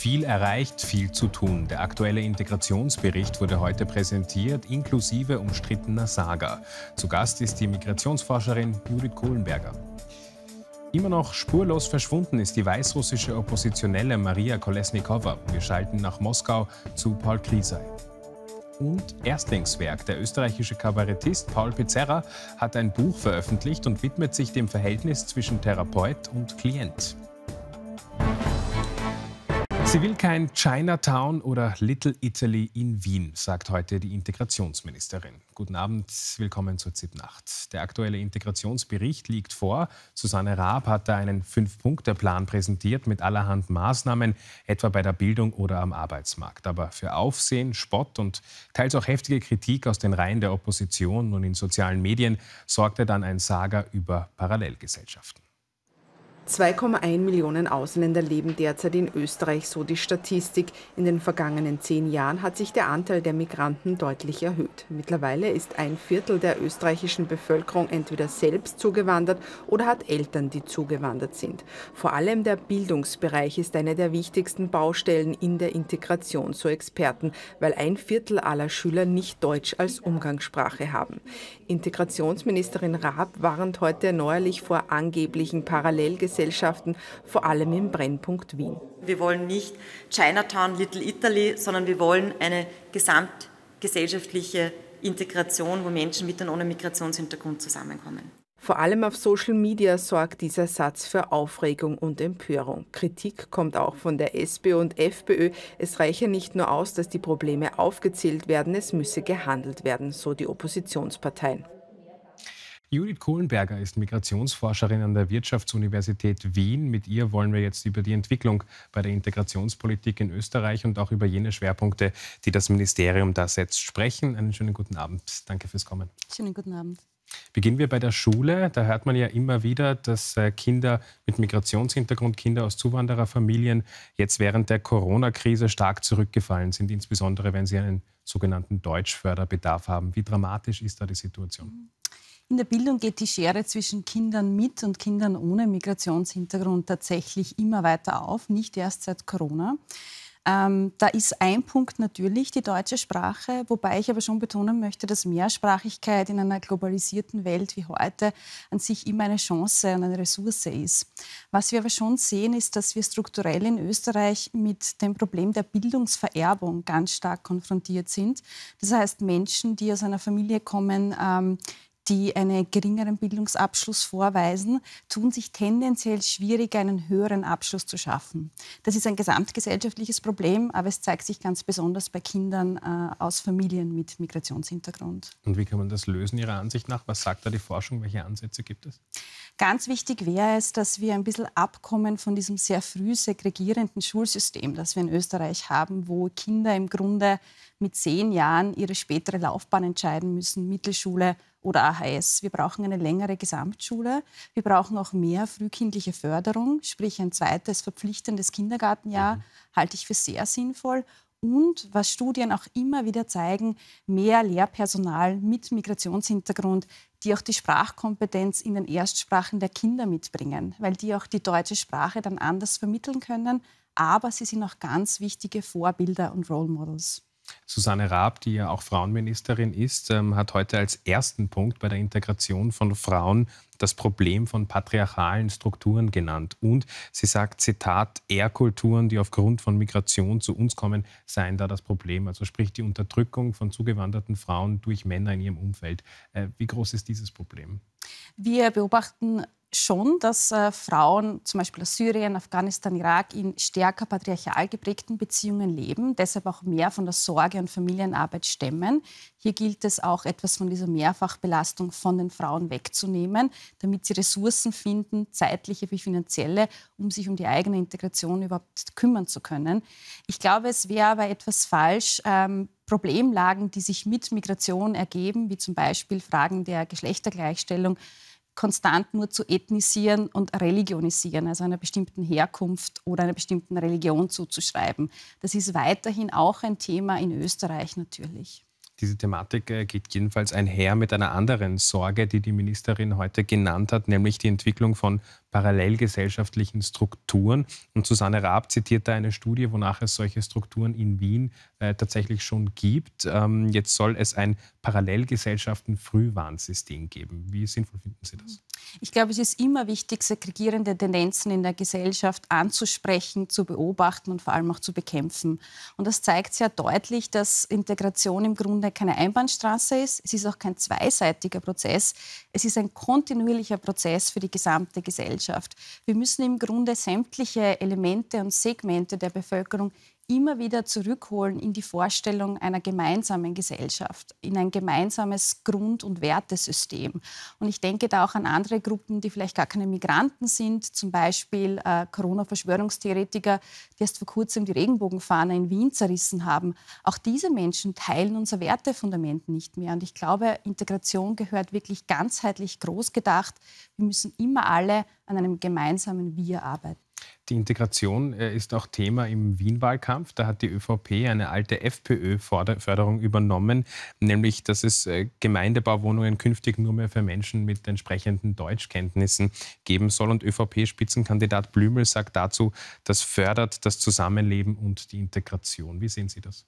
viel erreicht, viel zu tun. Der aktuelle Integrationsbericht wurde heute präsentiert, inklusive umstrittener Saga. Zu Gast ist die Migrationsforscherin Judith Kohlenberger. Immer noch spurlos verschwunden ist die weißrussische Oppositionelle Maria Kolesnikova. Wir schalten nach Moskau zu Paul Krisey. Und Erstlingswerk. Der österreichische Kabarettist Paul Pizzerra hat ein Buch veröffentlicht und widmet sich dem Verhältnis zwischen Therapeut und Klient. Sie will kein Chinatown oder Little Italy in Wien, sagt heute die Integrationsministerin. Guten Abend, willkommen zur ZIP-Nacht. Der aktuelle Integrationsbericht liegt vor. Susanne Raab hat da einen Fünf-Punkte-Plan präsentiert mit allerhand Maßnahmen, etwa bei der Bildung oder am Arbeitsmarkt. Aber für Aufsehen, Spott und teils auch heftige Kritik aus den Reihen der Opposition und in sozialen Medien sorgte dann ein Saga über Parallelgesellschaften. 2,1 Millionen Ausländer leben derzeit in Österreich, so die Statistik. In den vergangenen zehn Jahren hat sich der Anteil der Migranten deutlich erhöht. Mittlerweile ist ein Viertel der österreichischen Bevölkerung entweder selbst zugewandert oder hat Eltern, die zugewandert sind. Vor allem der Bildungsbereich ist eine der wichtigsten Baustellen in der Integration, so Experten, weil ein Viertel aller Schüler nicht Deutsch als Umgangssprache haben. Integrationsministerin Raab warnt heute neuerlich vor angeblichen Parallelgesetzen Gesellschaften, vor allem im Brennpunkt Wien. Wir wollen nicht Chinatown, Little Italy, sondern wir wollen eine gesamtgesellschaftliche Integration, wo Menschen mit und ohne Migrationshintergrund zusammenkommen. Vor allem auf Social Media sorgt dieser Satz für Aufregung und Empörung. Kritik kommt auch von der SPÖ und FPÖ. Es reiche nicht nur aus, dass die Probleme aufgezählt werden, es müsse gehandelt werden, so die Oppositionsparteien. Judith Kohlenberger ist Migrationsforscherin an der Wirtschaftsuniversität Wien. Mit ihr wollen wir jetzt über die Entwicklung bei der Integrationspolitik in Österreich und auch über jene Schwerpunkte, die das Ministerium da setzt, sprechen. Einen schönen guten Abend. Danke fürs Kommen. Schönen guten Abend. Beginnen wir bei der Schule. Da hört man ja immer wieder, dass äh, Kinder mit Migrationshintergrund, Kinder aus Zuwandererfamilien jetzt während der Corona-Krise stark zurückgefallen sind, insbesondere wenn sie einen sogenannten Deutschförderbedarf haben. Wie dramatisch ist da die Situation? Mhm. In der Bildung geht die Schere zwischen Kindern mit und Kindern ohne Migrationshintergrund tatsächlich immer weiter auf, nicht erst seit Corona. Ähm, da ist ein Punkt natürlich die deutsche Sprache, wobei ich aber schon betonen möchte, dass Mehrsprachigkeit in einer globalisierten Welt wie heute an sich immer eine Chance und eine Ressource ist. Was wir aber schon sehen, ist, dass wir strukturell in Österreich mit dem Problem der Bildungsvererbung ganz stark konfrontiert sind. Das heißt, Menschen, die aus einer Familie kommen, ähm, die einen geringeren Bildungsabschluss vorweisen, tun sich tendenziell schwieriger, einen höheren Abschluss zu schaffen. Das ist ein gesamtgesellschaftliches Problem, aber es zeigt sich ganz besonders bei Kindern äh, aus Familien mit Migrationshintergrund. Und wie kann man das lösen Ihrer Ansicht nach? Was sagt da die Forschung? Welche Ansätze gibt es? Ganz wichtig wäre es, dass wir ein bisschen abkommen von diesem sehr früh segregierenden Schulsystem, das wir in Österreich haben, wo Kinder im Grunde mit zehn Jahren ihre spätere Laufbahn entscheiden müssen, Mittelschule oder AHS. Wir brauchen eine längere Gesamtschule. Wir brauchen auch mehr frühkindliche Förderung, sprich ein zweites verpflichtendes Kindergartenjahr, mhm. halte ich für sehr sinnvoll und, was Studien auch immer wieder zeigen, mehr Lehrpersonal mit Migrationshintergrund, die auch die Sprachkompetenz in den Erstsprachen der Kinder mitbringen, weil die auch die deutsche Sprache dann anders vermitteln können. Aber sie sind auch ganz wichtige Vorbilder und Role Models. Susanne Raab, die ja auch Frauenministerin ist, ähm, hat heute als ersten Punkt bei der Integration von Frauen das Problem von patriarchalen Strukturen genannt. Und sie sagt, Zitat, Ehrkulturen, die aufgrund von Migration zu uns kommen, seien da das Problem. Also sprich die Unterdrückung von zugewanderten Frauen durch Männer in ihrem Umfeld. Äh, wie groß ist dieses Problem? Wir beobachten schon, dass äh, Frauen zum Beispiel aus Syrien, Afghanistan, Irak in stärker patriarchal geprägten Beziehungen leben, deshalb auch mehr von der Sorge und Familienarbeit stemmen. Hier gilt es auch, etwas von dieser Mehrfachbelastung von den Frauen wegzunehmen, damit sie Ressourcen finden, zeitliche wie finanzielle, um sich um die eigene Integration überhaupt kümmern zu können. Ich glaube, es wäre aber etwas falsch, ähm, Problemlagen, die sich mit Migration ergeben, wie zum Beispiel Fragen der Geschlechtergleichstellung, konstant nur zu ethnisieren und religionisieren, also einer bestimmten Herkunft oder einer bestimmten Religion zuzuschreiben. Das ist weiterhin auch ein Thema in Österreich natürlich. Diese Thematik äh, geht jedenfalls einher mit einer anderen Sorge, die die Ministerin heute genannt hat, nämlich die Entwicklung von parallelgesellschaftlichen Strukturen. Und Susanne Raab zitiert da eine Studie, wonach es solche Strukturen in Wien äh, tatsächlich schon gibt. Ähm, jetzt soll es ein Parallelgesellschaften-Frühwarnsystem geben. Wie sinnvoll finden Sie das? Ich glaube, es ist immer wichtig, segregierende Tendenzen in der Gesellschaft anzusprechen, zu beobachten und vor allem auch zu bekämpfen. Und das zeigt sehr deutlich, dass Integration im Grunde keine Einbahnstraße ist. Es ist auch kein zweiseitiger Prozess. Es ist ein kontinuierlicher Prozess für die gesamte Gesellschaft. Gesellschaft. Wir müssen im Grunde sämtliche Elemente und Segmente der Bevölkerung immer wieder zurückholen in die Vorstellung einer gemeinsamen Gesellschaft, in ein gemeinsames Grund- und Wertesystem. Und ich denke da auch an andere Gruppen, die vielleicht gar keine Migranten sind, zum Beispiel äh, Corona-Verschwörungstheoretiker, die erst vor kurzem die Regenbogenfahne in Wien zerrissen haben. Auch diese Menschen teilen unser Wertefundament nicht mehr. Und ich glaube, Integration gehört wirklich ganzheitlich groß gedacht. Wir müssen immer alle an einem gemeinsamen Wir arbeiten. Die Integration äh, ist auch Thema im Wien-Wahlkampf. Da hat die ÖVP eine alte FPÖ-Förderung übernommen, nämlich dass es äh, Gemeindebauwohnungen künftig nur mehr für Menschen mit entsprechenden Deutschkenntnissen geben soll. Und ÖVP-Spitzenkandidat Blümel sagt dazu, das fördert das Zusammenleben und die Integration. Wie sehen Sie das?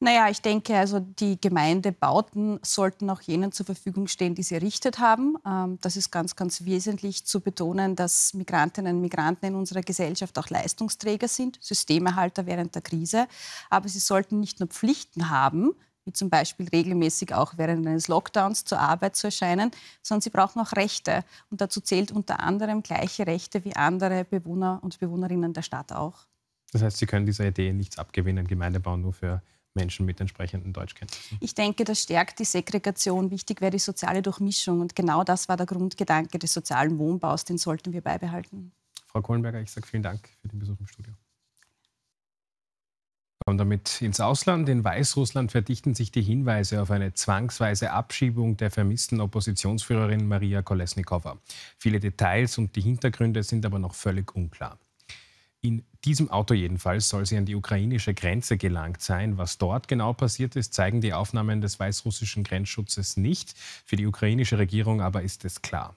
Naja, ich denke, also die Gemeindebauten sollten auch jenen zur Verfügung stehen, die sie errichtet haben. Ähm, das ist ganz, ganz wesentlich zu betonen, dass Migrantinnen und Migranten in unserer Gesellschaft auch Leistungsträger sind, Systemerhalter während der Krise. Aber sie sollten nicht nur Pflichten haben, wie zum Beispiel regelmäßig auch während eines Lockdowns zur Arbeit zu erscheinen, sondern sie brauchen auch Rechte. Und dazu zählt unter anderem gleiche Rechte wie andere Bewohner und Bewohnerinnen der Stadt auch. Das heißt, Sie können dieser Idee nichts abgewinnen, Gemeindebau nur für Menschen mit entsprechenden Deutschkenntnissen? Ich denke, das stärkt die Segregation. Wichtig wäre die soziale Durchmischung. Und genau das war der Grundgedanke des sozialen Wohnbaus. Den sollten wir beibehalten. Frau Kohlenberger, ich sage vielen Dank für den Besuch im Studio. Und damit ins Ausland. In Weißrussland verdichten sich die Hinweise auf eine zwangsweise Abschiebung der vermissten Oppositionsführerin Maria Kolesnikova. Viele Details und die Hintergründe sind aber noch völlig unklar. In diesem Auto jedenfalls soll sie an die ukrainische Grenze gelangt sein. Was dort genau passiert ist, zeigen die Aufnahmen des weißrussischen Grenzschutzes nicht. Für die ukrainische Regierung aber ist es klar.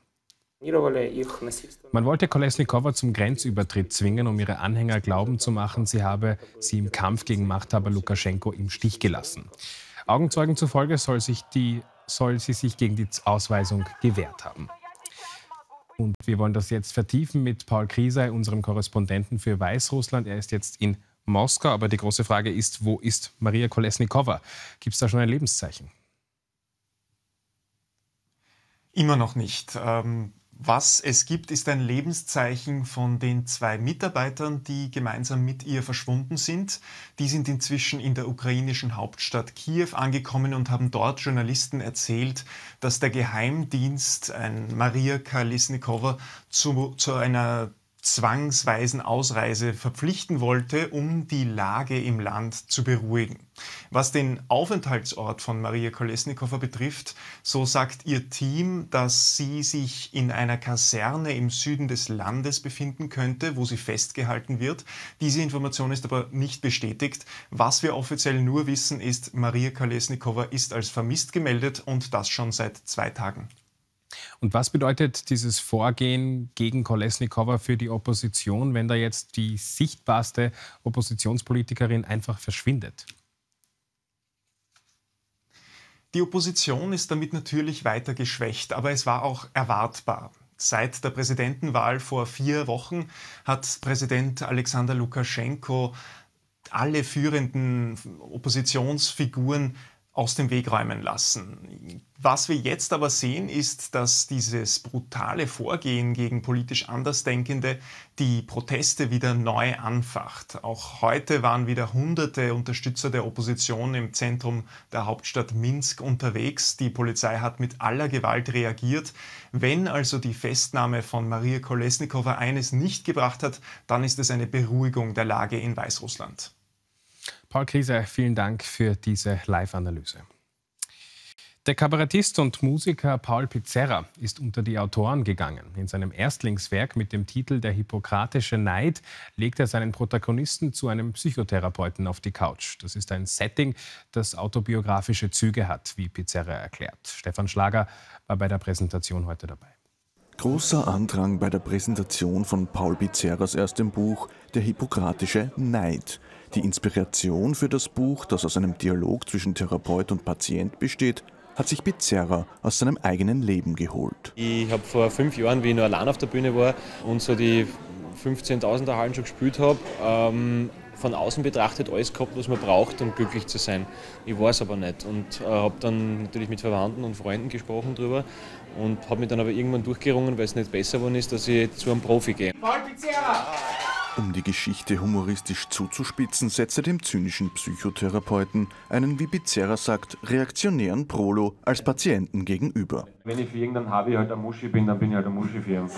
Man wollte Kolesnikova zum Grenzübertritt zwingen, um ihre Anhänger glauben zu machen, sie habe sie im Kampf gegen Machthaber Lukaschenko im Stich gelassen. Augenzeugen zufolge soll, sich die, soll sie sich gegen die Ausweisung gewehrt haben. Und wir wollen das jetzt vertiefen mit Paul Krisey, unserem Korrespondenten für Weißrussland. Er ist jetzt in Moskau. Aber die große Frage ist, wo ist Maria Kolesnikova? Gibt es da schon ein Lebenszeichen? Immer noch nicht. Ähm, was es gibt, ist ein Lebenszeichen von den zwei Mitarbeitern, die gemeinsam mit ihr verschwunden sind. Die sind inzwischen in der ukrainischen Hauptstadt Kiew angekommen und haben dort Journalisten erzählt, dass der Geheimdienst, ein Maria Kalisnikova, zu, zu einer zwangsweisen Ausreise verpflichten wollte, um die Lage im Land zu beruhigen. Was den Aufenthaltsort von Maria Kolesnikova betrifft, so sagt ihr Team, dass sie sich in einer Kaserne im Süden des Landes befinden könnte, wo sie festgehalten wird. Diese Information ist aber nicht bestätigt. Was wir offiziell nur wissen, ist, Maria Kolesnikova ist als vermisst gemeldet und das schon seit zwei Tagen. Und was bedeutet dieses Vorgehen gegen Kolesnikova für die Opposition, wenn da jetzt die sichtbarste Oppositionspolitikerin einfach verschwindet? Die Opposition ist damit natürlich weiter geschwächt, aber es war auch erwartbar. Seit der Präsidentenwahl vor vier Wochen hat Präsident Alexander Lukaschenko alle führenden Oppositionsfiguren aus dem Weg räumen lassen. Was wir jetzt aber sehen, ist, dass dieses brutale Vorgehen gegen politisch Andersdenkende die Proteste wieder neu anfacht. Auch heute waren wieder hunderte Unterstützer der Opposition im Zentrum der Hauptstadt Minsk unterwegs. Die Polizei hat mit aller Gewalt reagiert. Wenn also die Festnahme von Maria Kolesnikova eines nicht gebracht hat, dann ist es eine Beruhigung der Lage in Weißrussland. Paul Klieser, vielen Dank für diese Live-Analyse. Der Kabarettist und Musiker Paul Pizzerra ist unter die Autoren gegangen. In seinem Erstlingswerk mit dem Titel Der hippokratische Neid legt er seinen Protagonisten zu einem Psychotherapeuten auf die Couch. Das ist ein Setting, das autobiografische Züge hat, wie Pizzerra erklärt. Stefan Schlager war bei der Präsentation heute dabei. Großer Andrang bei der Präsentation von Paul Pizzerras erstem Buch Der hippokratische Neid. Die Inspiration für das Buch, das aus einem Dialog zwischen Therapeut und Patient besteht, hat sich Pizzerra aus seinem eigenen Leben geholt. Ich habe vor fünf Jahren, wie ich nur allein auf der Bühne war und so die 15.000er Hallen schon gespielt habe, ähm, von außen betrachtet alles gehabt, was man braucht, um glücklich zu sein. Ich weiß aber nicht und äh, habe dann natürlich mit Verwandten und Freunden gesprochen drüber und habe mich dann aber irgendwann durchgerungen, weil es nicht besser geworden ist, dass ich zu einem Profi gehe. Paul Pizzerra! Um die Geschichte humoristisch zuzuspitzen, setzte dem zynischen Psychotherapeuten einen, wie Pizzerra sagt, reaktionären Prolo als Patienten gegenüber. Wenn ich fliegen, dann habe halt eine Muschi bin, dann bin ich halt eine Muschi für ihn.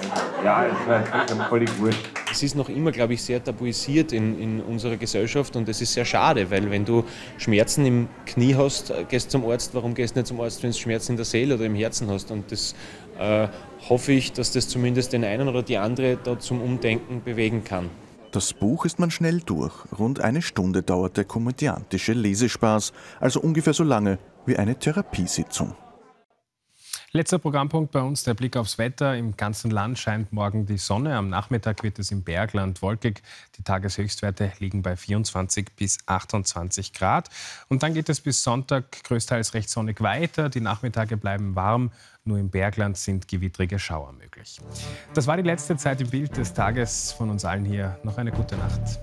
Ja, das war dann völlig wurscht. Es ist noch immer, glaube ich, sehr tabuisiert in, in unserer Gesellschaft und es ist sehr schade, weil wenn du Schmerzen im Knie hast, äh, gehst zum Arzt, warum gehst du nicht zum Arzt, wenn du Schmerzen in der Seele oder im Herzen hast? Und das äh, hoffe ich, dass das zumindest den einen oder die andere da zum Umdenken bewegen kann. Das Buch ist man schnell durch. Rund eine Stunde dauert der komödiantische Lesespaß, also ungefähr so lange wie eine Therapiesitzung. Letzter Programmpunkt bei uns, der Blick aufs Wetter. Im ganzen Land scheint morgen die Sonne. Am Nachmittag wird es im Bergland wolkig. Die Tageshöchstwerte liegen bei 24 bis 28 Grad. Und dann geht es bis Sonntag größtenteils recht sonnig weiter. Die Nachmittage bleiben warm. Nur im Bergland sind gewittrige Schauer möglich. Das war die letzte Zeit im Bild des Tages von uns allen hier. Noch eine gute Nacht.